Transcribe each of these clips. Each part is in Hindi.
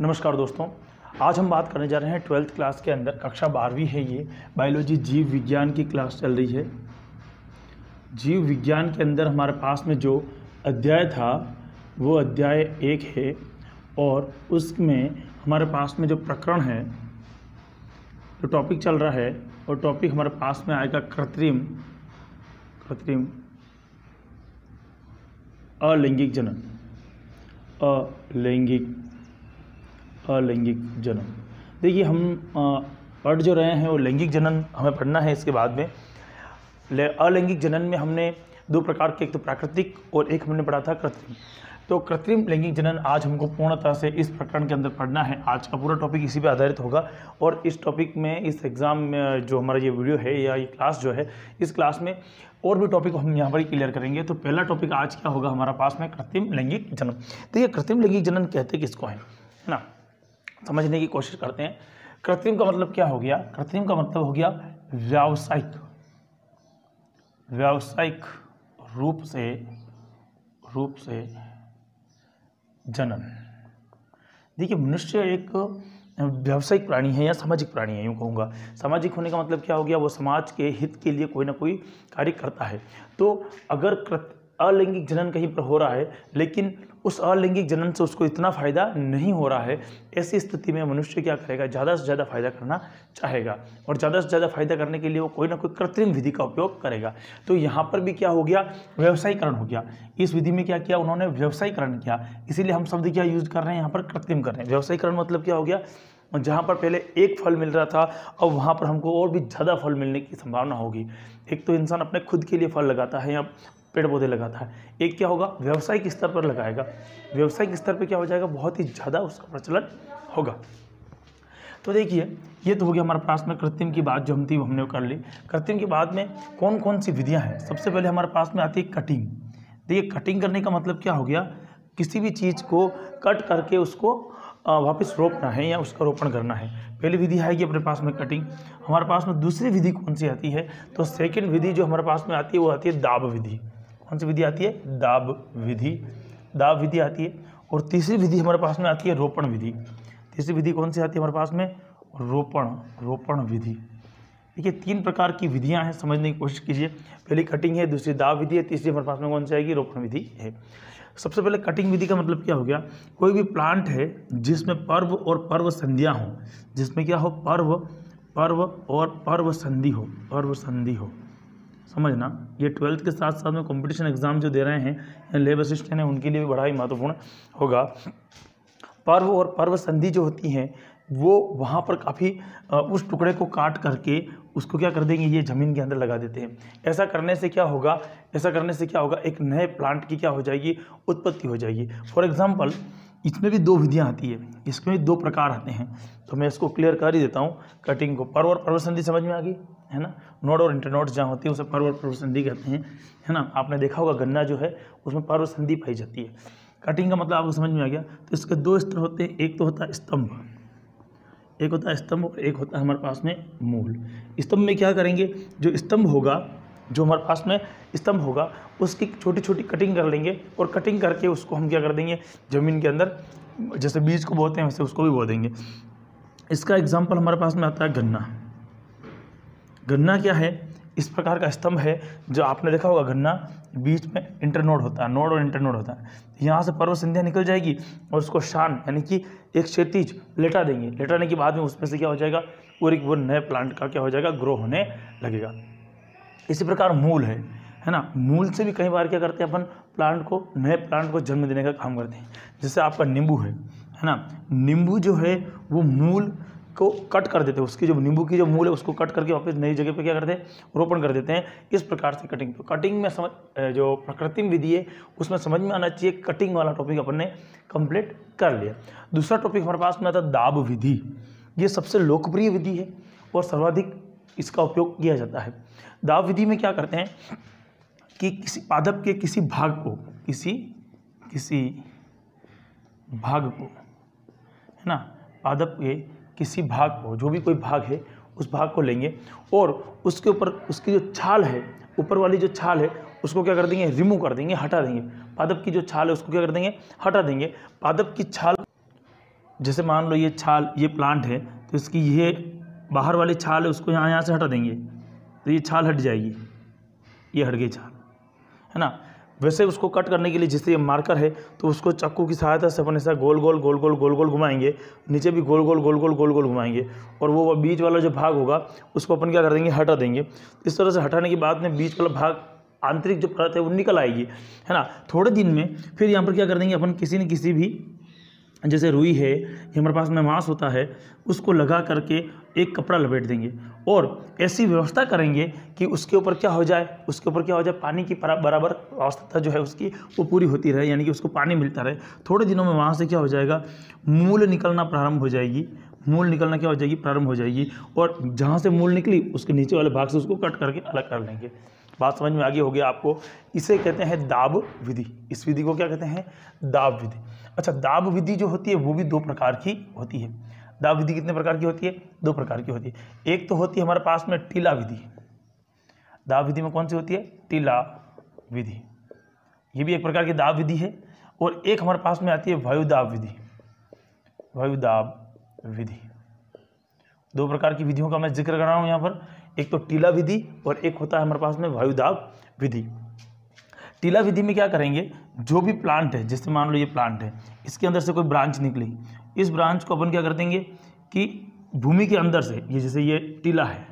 नमस्कार दोस्तों आज हम बात करने जा रहे हैं ट्वेल्थ क्लास के अंदर कक्षा बारहवीं है ये बायोलॉजी जीव विज्ञान की क्लास चल रही है जीव विज्ञान के अंदर हमारे पास में जो अध्याय था वो अध्याय एक है और उसमें हमारे पास में जो प्रकरण है जो टॉपिक चल रहा है और टॉपिक हमारे पास में आएगा कृत्रिम कृत्रिम अलैंगिक जनन अलैंगिक अलैंगिक जन्म देखिए हम पढ़ जो रहे हैं वो लैंगिक जनन हमें पढ़ना है इसके बाद में अलैंगिक जनन में हमने दो प्रकार के एक तो प्राकृतिक और एक हमने पढ़ा था कृत्रिम तो कृत्रिम लैंगिक जनन आज हमको पूर्णतः से इस प्रकरण के अंदर पढ़ना है आज का पूरा टॉपिक इसी पे आधारित होगा और इस टॉपिक में इस एग्ज़ाम में जो हमारा ये वीडियो है या ये क्लास जो है इस क्लास में और भी टॉपिक हम यहाँ पर ही क्लियर करेंगे तो पहला टॉपिक आज क्या होगा हमारा पास में कृत्रिम लैंगिक जनन देखिए कृत्रिम लैंगिक जनन कहते किसको है ना समझने की कोशिश करते हैं कृत्रिम का मतलब क्या हो गया कृत्रिम का मतलब हो गया व्यावसायिक व्यावसायिक रूप से रूप से जनन देखिए मनुष्य एक व्यावसायिक प्राणी है या सामाजिक प्राणी है यूँ कहूँगा सामाजिक होने का मतलब क्या हो गया वो समाज के हित के लिए कोई ना कोई कार्य करता है तो अगर कृत अलैंगिक जनन कहीं पर हो रहा है लेकिन उस अलैंगिक जनन से उसको इतना फ़ायदा नहीं हो रहा है ऐसी स्थिति में मनुष्य क्या करेगा ज़्यादा से ज़्यादा फ़ायदा करना चाहेगा और ज़्यादा से ज़्यादा फ़ायदा करने के लिए वो कोई ना कोई कृत्रिम विधि का उपयोग करेगा तो यहाँ पर भी क्या हो गया व्यवसायीकरण हो गया इस विधि में क्या किया उन्होंने व्यवसायीकरण किया इसीलिए हम शब्द क्या यूज़ कर रहे हैं यहाँ पर कृत्रिम कर रहे हैं व्यवसायीकरण मतलब क्या हो गया जहाँ पर पहले एक फल मिल रहा था अब वहाँ पर हमको और भी ज़्यादा फल मिलने की संभावना होगी एक तो इंसान अपने खुद के लिए फल लगाता है या पेड़ पौधे लगाता है एक क्या होगा व्यावसायिक स्तर पर लगाएगा व्यावसायिक स्तर पर क्या हो जाएगा बहुत ही ज़्यादा उसका प्रचलन होगा तो देखिए ये तो हो गया हमारे पास में कृत्रिम की बात जो हम थी हमने कर ली कृत्रिम के बाद में कौन कौन सी विधियाँ हैं सबसे पहले हमारे पास में आती है कटिंग देखिए कटिंग करने का मतलब क्या हो गया किसी भी चीज़ को कट करके उसको वापस रोपना है या उसका रोपण करना है पहली विधि आएगी अपने पास में कटिंग हमारे पास में दूसरी विधि कौन सी आती है तो सेकंड विधि जो हमारे पास में आती है वो आती है दाब विधि कौन सी विधि आती है दाब विधि दाब विधि आती है और तीसरी विधि हमारे पास में आती है रोपण विधि तीसरी विधि कौन सी आती है हमारे पास में रोपण रोपण विधि देखिए तीन प्रकार की विधियां हैं समझने की कोशिश कीजिए पहली कटिंग है दूसरी दाब विधि है तीसरी हमारे पास में कौन सी आएगी रोपण विधि है सबसे पहले कटिंग विधि का मतलब क्या हो गया कोई भी प्लांट है जिसमें पर्व और पर्व संध्या हो जिसमें क्या हो पर्व पर्व और पर्व संधि हो पर्व संधि हो समझना ये ट्वेल्थ के साथ साथ में कंपटीशन एग्जाम जो दे रहे हैं लेब असिस्टेंट हैं उनके लिए भी बड़ा ही महत्वपूर्ण होगा पर्व और पर्व संधि जो होती हैं वो वहाँ पर काफ़ी उस टुकड़े को काट करके उसको क्या कर देंगे ये ज़मीन के अंदर लगा देते हैं ऐसा करने से क्या होगा ऐसा करने से क्या होगा एक नए प्लांट की क्या हो जाएगी उत्पत्ति हो जाएगी फॉर एग्ज़ाम्पल इसमें भी दो विधियाँ आती है इसमें भी दो प्रकार आते हैं तो मैं इसको क्लियर कर ही देता हूँ कटिंग को पर्व और संधि समझ में आ गई है ना नोड और इंटरनोड जहाँ होती है उसे पर्व और संधि कहते हैं है ना आपने देखा होगा गन्ना जो है उसमें पर्व संधि पाई जाती है कटिंग का मतलब आपको समझ में आ गया तो इसके दो स्तर होते हैं एक तो होता है स्तंभ एक होता है स्तंभ और एक होता है हमारे पास में मूल स्तंभ में क्या करेंगे जो स्तंभ होगा जो हमारे पास में स्तंभ होगा उसकी छोटी छोटी कटिंग कर लेंगे और कटिंग करके उसको हम क्या कर देंगे ज़मीन के अंदर जैसे बीज को बोते हैं वैसे उसको भी बो देंगे इसका एग्जाम्पल हमारे पास में आता है गन्ना गन्ना क्या है इस प्रकार का स्तंभ है जो आपने देखा होगा गन्ना बीच में इंटरनोड होता है नोड और इंटरनोड होता है यहाँ से पर्व संध्या निकल जाएगी और उसको शान यानी कि एक क्षेत्रीज लेटा देंगे लेटाने के बाद में उसमें से क्या हो जाएगा और एक वो नए प्लांट का क्या हो जाएगा ग्रो होने लगेगा इसी प्रकार मूल है है ना मूल से भी कई बार क्या करते हैं अपन प्लांट को नए प्लांट को जन्म देने का काम करते हैं जैसे आपका नींबू है है ना नींबू जो है वो मूल को कट कर देते हैं उसकी जो नींबू की जो मूल है उसको कट करके वापस नई जगह पे क्या करते हैं रोपण कर देते हैं इस प्रकार से कटिंग तो कटिंग में समझ जो प्रकृतिम विधि है उसमें समझ में आना चाहिए कटिंग वाला टॉपिक अपन ने कंप्लीट कर लिया दूसरा टॉपिक हमारे पास में आता दाब विधि ये सबसे लोकप्रिय विधि है और सर्वाधिक इसका उपयोग किया जाता है दाव विधि में क्या करते हैं कि किसी पादप के किसी भाग को किसी किसी भाग को है ना पादप के किसी भाग को जो भी कोई भाग है उस भाग को लेंगे और उसके ऊपर उसकी जो छाल है ऊपर वाली जो छाल है उसको क्या कर देंगे रिमूव कर देंगे हटा देंगे पादप की जो छाल है उसको क्या कर देंगे हटा देंगे पादप की छाल जैसे मान लो ये छाल ये प्लांट है तो इसकी ये बाहर वाली छाल है उसको यहाँ यहाँ से हटा देंगे तो ये छाल हट जाएगी ये हट गई छाल है ना वैसे उसको कट करने के लिए जिससे ये मार्कर है तो उसको चक्कू की सहायता से अपन ऐसा गोल गोल गोल गोल गोल गोल घुमाएंगे नीचे भी गोल गोल गोल गोल गोल गोल घुमाएंगे और वो बीच वाला जो भाग होगा उसको अपन क्या कर देंगे हटा देंगे इस तरह से हटाने के बाद में बीच वाला भाग आंतरिक जो परत है वो निकल आएगी है ना थोड़े दिन में फिर यहाँ पर क्या कर देंगे अपन किसी न किसी भी जैसे रुई है ये हमारे पास में मांस होता है उसको लगा करके एक कपड़ा लपेट देंगे और ऐसी व्यवस्था करेंगे कि उसके ऊपर क्या हो जाए उसके ऊपर क्या हो जाए पानी की बराबर आवश्यकता जो है उसकी वो पूरी होती रहे यानी कि उसको पानी मिलता रहे थोड़े दिनों में वहाँ से क्या हो जाएगा मूल निकलना प्रारंभ हो जाएगी मूल निकलना क्या हो जाएगी प्रारंभ हो जाएगी और जहाँ से मूल निकली उसके नीचे वाले भाग से उसको कट करके अलग कर लेंगे बात समझ में आ गई होगी आपको इसे कहते हैं दाब विधि इस विधि को क्या कहते हैं दाब विधि अच्छा दाब विधि जो होती है वो भी दो प्रकार की होती है दाब विधि कितने प्रकार की होती है दो प्रकार की होती है एक तो होती है हमारे पास में टीला विधि दाब विधि में कौन सी होती है टीला विधि ये भी एक प्रकार की दाब विधि है और एक हमारे पास में आती है वायुदाब विधि वायुदाब विधि दो प्रकार की विधियों का मैं जिक्र कर रहा हूँ यहाँ पर एक तो टीला विधि और एक होता है हमारे पास में वायुदाब विधि टीला विधि में क्या करेंगे जो भी प्लांट है जैसे मान लो ये प्लांट है इसके अंदर से कोई ब्रांच निकली इस ब्रांच को अपन क्या कर देंगे कि भूमि के अंदर से ये जैसे ये टीला है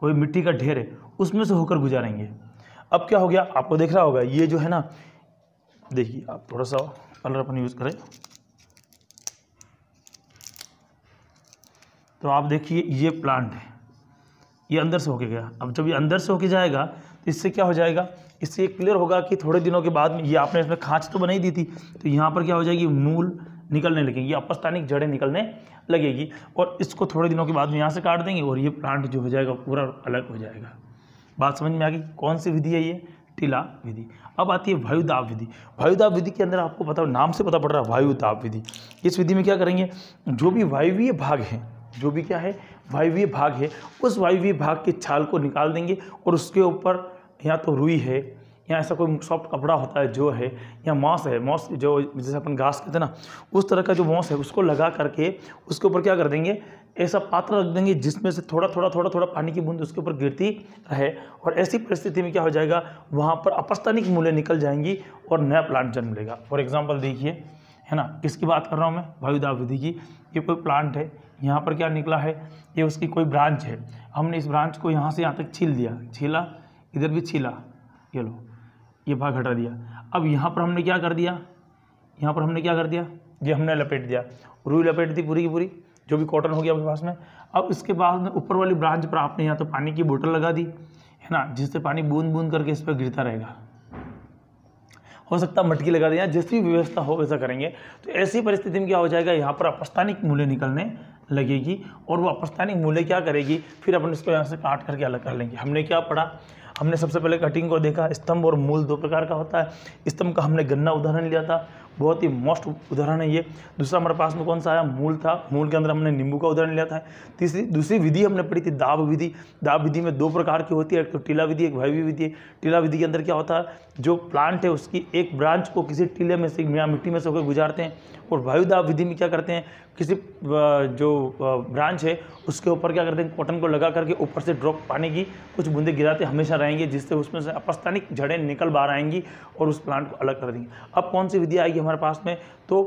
कोई मिट्टी का ढेर है उसमें से होकर गुजारेंगे अब क्या हो गया आपको देख रहा होगा ये जो है ना देखिए आप थोड़ा सा कलर अपन यूज़ करें तो आप देखिए ये प्लांट है ये अंदर से होके गया अब जब ये अंदर से होके जाएगा तो इससे क्या हो जाएगा इससे ये क्लियर होगा कि थोड़े दिनों के बाद में ये आपने इसमें खाँच तो बनाई दी थी तो यहाँ पर क्या हो जाएगी मूल निकलने लगेगी अपस्थानिक जड़ें निकलने लगेगी और इसको थोड़े दिनों के बाद में यहाँ से काट देंगे और ये प्लांट जो हो जाएगा पूरा अलग हो जाएगा बात समझ में आ गई कौन सी विधि है ये टीला विधि अब आती है वायुदाप विधि वायुदाप विधि के अंदर आपको पता नाम से पता पड़ रहा है वायुदाप विधि इस विधि में क्या करेंगे जो भी वायुवीय भाग हैं जो भी क्या है वायवीय भाग है उस वायवीय भाग की छाल को निकाल देंगे और उसके ऊपर या तो रुई है या ऐसा कोई सॉफ्ट कपड़ा होता है जो है या मॉस है मॉस जो जैसे अपन घास कहते हैं ना उस तरह का जो मॉस है उसको लगा करके उसके ऊपर क्या कर देंगे ऐसा पात्र रख देंगे जिसमें से थोड़ा थोड़ा थोड़ा थोड़ा पानी की बूंद उसके ऊपर गिरती रहे और ऐसी परिस्थिति में क्या हो जाएगा वहाँ पर अपस्तनिक मूल्य निकल जाएंगी और नया प्लांट जन्म लेगा फॉर एग्जाम्पल देखिए है ना किसकी बात कर रहा हूँ मैं वायुदा विधि की ये कोई प्लांट है यहाँ पर क्या निकला है ये उसकी कोई ब्रांच है हमने इस ब्रांच को यहाँ से यहाँ तक छील दिया छीला इधर भी छीला ये लो ये भाग हटा दिया अब यहाँ पर हमने क्या कर दिया यहाँ पर हमने क्या कर दिया ये हमने लपेट दिया रुई लपेट दी पूरी की पूरी जो भी कॉटन हो गया आपके पास में अब इसके बाद में ऊपर वाली ब्रांच पर आपने यहाँ तो पानी की बोतल लगा दी है ना जिससे पानी बूंद बूंद करके इस पर गिरता रहेगा हो सकता है मटकी लगा दें या जिस भी व्यवस्था हो वैसा करेंगे तो ऐसी परिस्थिति में क्या हो जाएगा यहाँ पर अपस्थानिक मूल्य निकलने लगेगी और वो अपस्थानिक मूल्य क्या करेगी फिर अपन इसको यहाँ से काट करके अलग कर लेंगे हमने क्या पढ़ा हमने सबसे पहले कटिंग को देखा स्तंभ और मूल दो प्रकार का होता है स्तंभ का हमने गन्ना उदाहरण लिया था बहुत ही मोस्ट उदाहरण है ये दूसरा हमारे पास में कौन सा आया मूल था मूल के अंदर हमने नींबू का उदाहरण लिया था तीसरी दूसरी विधि हमने पढ़ी थी दाब विधि दाब विधि में दो प्रकार की होती है एक तो टीला विधि एक वायवी विधि है टीला विधि के अंदर क्या होता है जो प्लांट है उसकी एक ब्रांच को किसी टीले में से मिट्टी में से होकर गुजारते हैं और वायुदाब विधि में क्या करते हैं किसी जो ब्रांच है उसके ऊपर क्या करते हैं कॉटन को लगा करके ऊपर से ड्रॉप पानी की कुछ बूंदे गिराते हमेशा रहेंगे जिससे उसमें से अपस्थानिक जड़ें निकल बाहर आएंगी और उस प्लांट को अलग कर देंगी अब कौन सी विधि आएगी हमारे पास में तो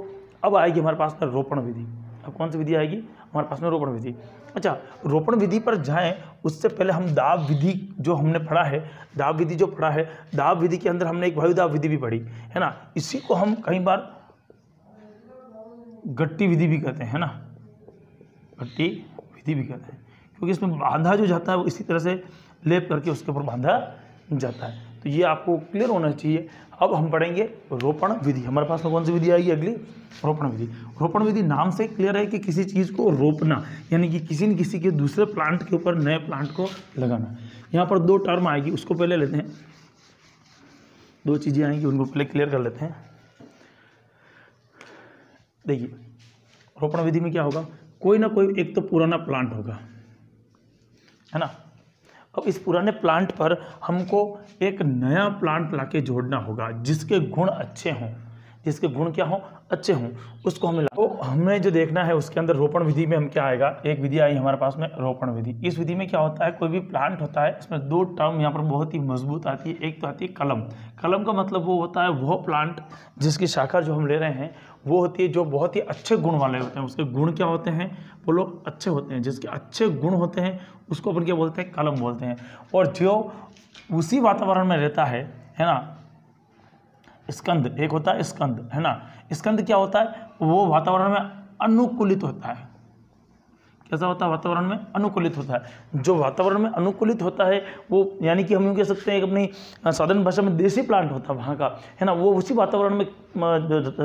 अब आएगी हमारे पास में रोपण विधि अब कौन सी विधि आएगी हमारे पास में रोपण विधि अच्छा रोपण विधि पर जाएं उससे पहले हम दाब विधि जो हमने पढ़ा है दाब विधि जो पढ़ा है दाब विधि के अंदर हमने एक वायुदाब विधि भी पढ़ी है ना इसी को हम कई बार गट्टी विधि भी कहते हैं ना गट्टी विधि भी कहते हैं क्योंकि इसमें बांधा जो जाता है वो इसी तरह से लेप करके उसके ऊपर बांधा जाता है तो ये आपको क्लियर होना चाहिए अब हम पढ़ेंगे रोपण विधि हमारे पास में कौन सी विधि आएगी अगली रोपण विधि रोपण विधि नाम से क्लियर है कि किसी चीज़ को रोपना यानी कि किसी न किसी के दूसरे प्लांट के ऊपर नए प्लांट को लगाना यहाँ पर दो टर्म आएगी उसको पहले लेते हैं दो चीज़ें आएंगी उनको पहले क्लियर कर लेते हैं देखिए रोपण विधि में क्या होगा कोई ना कोई एक तो पुराना प्लांट होगा है ना अब इस पुराने प्लांट पर हमको एक नया प्लांट लाके जोड़ना होगा जिसके गुण अच्छे हों जिसके गुण क्या हों अच्छे हों उसको हमें ला तो हमें जो देखना है उसके अंदर रोपण विधि में हम क्या आएगा एक विधि आई हमारे पास में रोपण विधि इस विधि में क्या होता है कोई भी प्लांट होता है इसमें दो टर्म यहाँ पर बहुत ही मजबूत आती है एक तो आती है कलम कलम का मतलब वो होता है वह प्लांट जिसकी शाखा जो हम ले रहे हैं वो होती है जो बहुत ही अच्छे गुण वाले होते हैं उसके गुण क्या होते हैं वो लोग अच्छे होते हैं जिसके अच्छे गुण होते हैं उसको अपन क्या बोलते हैं कलम बोलते हैं और जो उसी वातावरण में रहता है है ना स्कंद एक होता है स्कंद है ना स्कंद क्या होता है वो वातावरण में अनुकूलित होता है कैसा होता है वातावरण में अनुकूलित होता है जो वातावरण में अनुकूलित होता है वो यानी कि हम यूँ कह सकते हैं अपनी साधारण भाषा में देसी प्लांट होता है वहाँ का है ना वो उसी वातावरण में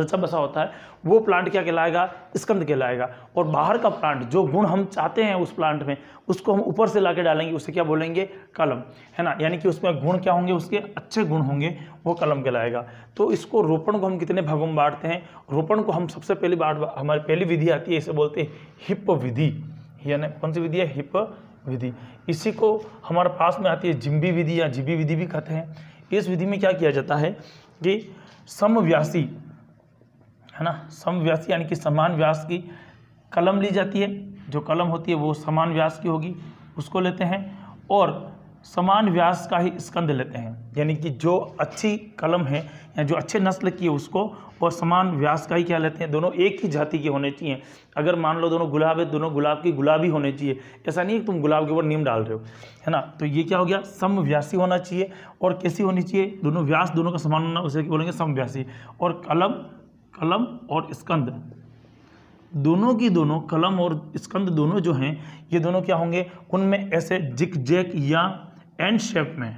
रचा बसा होता है वो प्लांट क्या कहलाएगा स्कंद कहलाएगा और बाहर का प्लांट जो गुण हम चाहते हैं उस प्लांट में उसको हम ऊपर से ला डालेंगे उसे क्या बोलेंगे कलम है ना यानी कि उसमें गुण क्या होंगे उसके अच्छे गुण होंगे वो कलम कहलाएगा तो इसको रोपण को हम कितने भागों में बांटते हैं रोपण को हम सबसे पहली बार हमारी पहली विधि आती है इसे बोलते हैं हिप विधि यानी कौन सी विधि है हिप विधि इसी को हमारे पास में आती है जिम्बी विधि या जिबी विधि भी कहते हैं इस विधि में क्या किया जाता है कि समव्यासी है ना समव्यासी यानी कि समान व्यास की कलम ली जाती है जो कलम होती है वो समान व्यास की होगी उसको लेते हैं और समान व्यास का ही स्कंद लेते हैं यानी कि जो अच्छी कलम है या जो अच्छे नस्ल की है उसको और समान व्यास का ही क्या लेते हैं दोनों एक ही जाति के होने चाहिए अगर मान लो दोनों गुलाब है दोनों गुलाब की गुलाबी होने चाहिए ऐसा नहीं है तुम गुलाब के ऊपर नीम डाल रहे हो है ना तो ये क्या हो गया समव्यासी होना चाहिए और कैसी होनी चाहिए दोनों व्यास दोनों का समान होना उसे बोलेंगे समव्यासी और कलम कलम और स्कंद दोनों की दोनों कलम और स्कंद दोनों जो हैं ये दोनों क्या होंगे उनमें ऐसे जिक जैक या एंड शेप में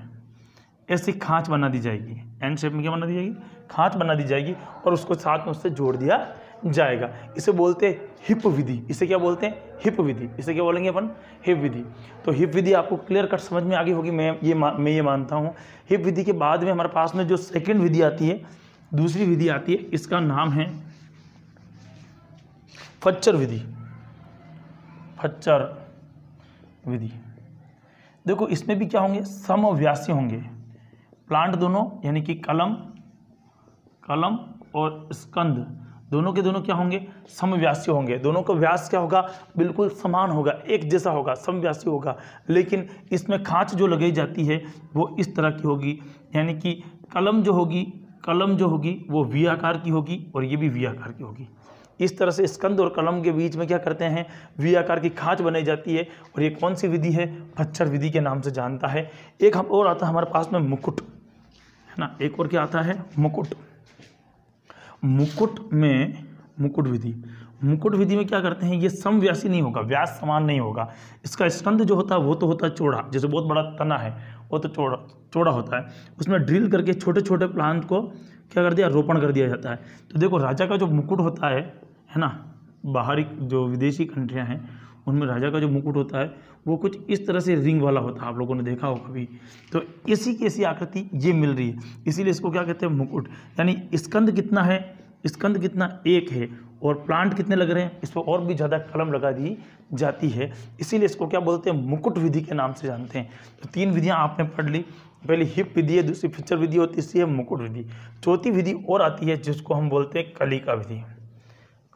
ऐसी खाँच बना दी जाएगी एंड शेप में क्या बना दी जाएगी खाँच बना दी जाएगी और उसको साथ में उससे जोड़ दिया जाएगा इसे बोलते हैं हिप विधि इसे क्या बोलते हैं हिप विधि इसे क्या बोलेंगे अपन हिप विधि तो हिप विधि आपको क्लियर कट समझ में आ गई होगी मैं ये मैं ये मानता हूँ हिप विधि के बाद में हमारे पास में जो सेकेंड विधि आती है दूसरी विधि आती है इसका नाम है फच्चर विधि फच्चर विधि देखो इसमें भी क्या होंगे समव्यासी होंगे प्लांट दोनों यानी कि कलम कलम और स्कंद दोनों के दोनों क्या होंगे समव्यासी होंगे दोनों का व्यास क्या होगा बिल्कुल समान होगा एक जैसा होगा समव्यासी होगा लेकिन इसमें खाँच जो लगाई जाती है वो इस तरह की होगी यानी कि कलम जो होगी कलम जो होगी वो वी आकार की होगी और ये भी वी आकार की होगी इस तरह से स्कंद और कलम के बीच में क्या करते हैं वी आकार की खाँच बनाई जाती है और ये कौन सी विधि है भच्छर विधि के नाम से जानता है एक हम और आता है हमारे पास में मुकुट है ना एक और क्या आता है मुकुट मुकुट में मुकुट विधि मुकुट विधि में क्या करते हैं ये समव्यासी नहीं होगा व्यास समान नहीं होगा इसका स्कंद जो होता है वो तो होता है चौड़ा जैसे बहुत बड़ा तना है वो तो चौड़ा चौड़ा होता है उसमें ड्रिल करके छोटे छोटे प्लांट को क्या कर दिया रोपण कर दिया जाता है तो देखो राजा का जो मुकुट होता है है ना बाहरी जो विदेशी कंट्रियाँ हैं उनमें राजा का जो मुकुट होता है वो कुछ इस तरह से रिंग वाला होता है आप लोगों ने देखा होगा कभी तो ऐसी की ऐसी आकृति ये मिल रही है इसीलिए इसको क्या कहते हैं मुकुट यानी स्कंद कितना है स्कंद कितना एक है और प्लांट कितने लग रहे हैं इस पर और भी ज़्यादा कलम लगा दी जाती है इसीलिए इसको क्या बोलते हैं मुकुट विधि के नाम से जानते हैं तो तीन विधियाँ आपने पढ़ ली पहली हिप विधि है दूसरी फिचर विधि और तीसरी है मुकुट विधि चौथी विधि और आती है जिसको हम बोलते हैं कली का विधि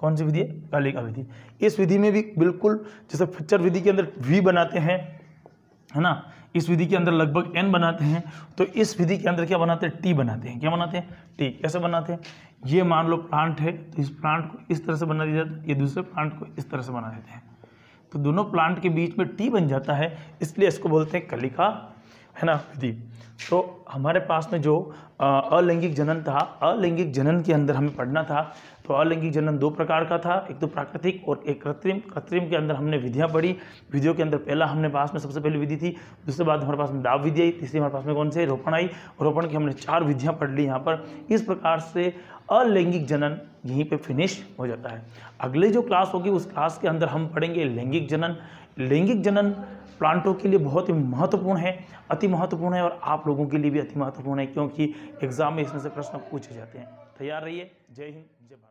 कौन सी विधि है कालिका विधि इस विधि में भी बिल्कुल जैसे पिक्चर विधि के अंदर वी बनाते हैं है ना इस विधि के अंदर लगभग एन बनाते हैं तो इस विधि के अंदर क्या बनाते हैं टी बनाते हैं क्या बनाते हैं टी कैसे बनाते हैं ये मान लो प्लांट है तो इस प्लांट को इस तरह से बना दिया जाता है ये दूसरे प्लांट को इस तरह से बना देते हैं तो दोनों प्लांट के बीच में टी बन जाता है इसलिए इसको बोलते हैं कलिका है ना विधि तो हमारे पास में जो अलैंगिक जनन था अलैंगिक जनन के अंदर हमें पढ़ना था तो अलैंगिक जनन दो प्रकार का था एक तो प्राकृतिक और एक कृत्रिम कृत्रिम के अंदर हमने विधियाँ पढ़ी विधियों के अंदर पहला हमने पास में सबसे पहली विधि थी दूसरे बाद हमारे पास में दाव विधि आई तीसरी हमारे पास में कौन से रोपण आई रोपण की हमने चार विधियाँ पढ़ ली यहाँ पर इस प्रकार से अलैंगिक जनन यहीं पे फिनिश हो जाता है अगले जो क्लास होगी उस क्लास के अंदर हम पढ़ेंगे लैंगिक जनन लैंगिक जनन प्लांटों के लिए बहुत ही महत्वपूर्ण है अति महत्वपूर्ण है और आप लोगों के लिए भी अति महत्वपूर्ण है क्योंकि एग्जाम में इसमें से प्रश्न पूछे जाते हैं तैयार रहिए जय हिंद जय भारत